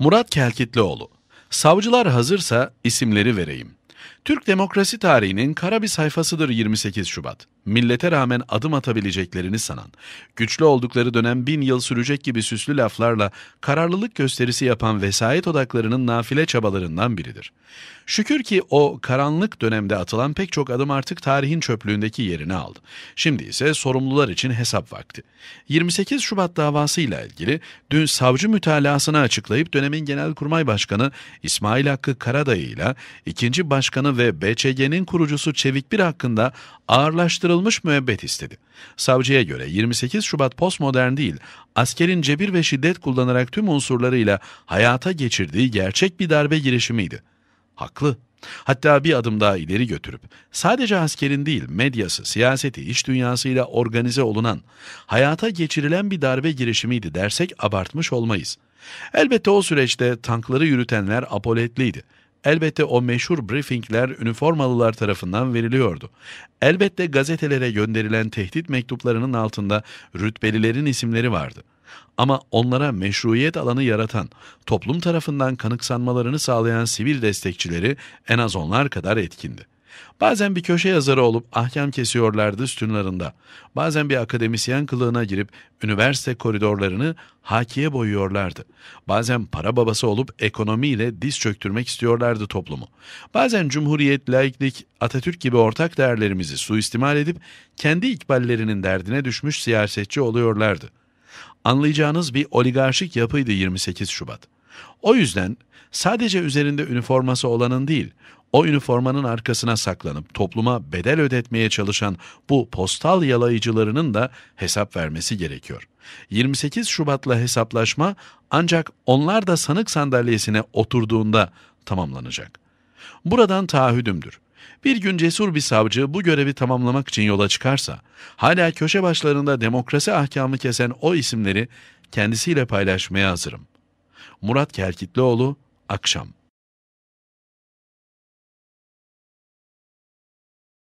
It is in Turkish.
Murat Kelkitlioğlu. Savcılar hazırsa isimleri vereyim. Türk demokrasi tarihinin kara bir sayfasıdır 28 Şubat. Millete rağmen adım atabileceklerini sanan, güçlü oldukları dönem bin yıl sürecek gibi süslü laflarla kararlılık gösterisi yapan vesayet odaklarının nafile çabalarından biridir. Şükür ki o karanlık dönemde atılan pek çok adım artık tarihin çöplüğündeki yerini aldı. Şimdi ise sorumlular için hesap vakti. 28 Şubat davasıyla ilgili dün savcı mütalasını açıklayıp dönemin Genelkurmay Başkanı İsmail Hakkı Karadayı ile ikinci Başkanı ve BÇG'nin kurucusu Çevik Bir hakkında ağırlaştırılmış müebbet istedi. Savcıya göre 28 Şubat postmodern değil, askerin cebir ve şiddet kullanarak tüm unsurlarıyla hayata geçirdiği gerçek bir darbe girişimiydi. Haklı. Hatta bir adım daha ileri götürüp sadece askerin değil medyası, siyaseti, iş dünyasıyla organize olunan, hayata geçirilen bir darbe girişimiydi dersek abartmış olmayız. Elbette o süreçte tankları yürütenler apoletliydi Elbette o meşhur briefingler üniformalılar tarafından veriliyordu. Elbette gazetelere gönderilen tehdit mektuplarının altında rütbelilerin isimleri vardı. Ama onlara meşruiyet alanı yaratan, toplum tarafından kanıksanmalarını sağlayan sivil destekçileri en az onlar kadar etkindi. Bazen bir köşe yazarı olup ahkam kesiyorlardı sütunlarında. Bazen bir akademisyen kılığına girip üniversite koridorlarını hakiye boyuyorlardı. Bazen para babası olup ekonomiyle diz çöktürmek istiyorlardı toplumu. Bazen cumhuriyet, laiklik, Atatürk gibi ortak değerlerimizi suistimal edip kendi ikballerinin derdine düşmüş siyasetçi oluyorlardı. Anlayacağınız bir oligarşik yapıydı 28 Şubat. O yüzden sadece üzerinde üniforması olanın değil, o üniformanın arkasına saklanıp topluma bedel ödetmeye çalışan bu postal yalayıcılarının da hesap vermesi gerekiyor. 28 Şubat'la hesaplaşma ancak onlar da sanık sandalyesine oturduğunda tamamlanacak. Buradan taahhüdümdür. Bir gün cesur bir savcı bu görevi tamamlamak için yola çıkarsa, hala köşe başlarında demokrasi ahkamı kesen o isimleri kendisiyle paylaşmaya hazırım.'' Murat Kerkitlioğlu, Akşam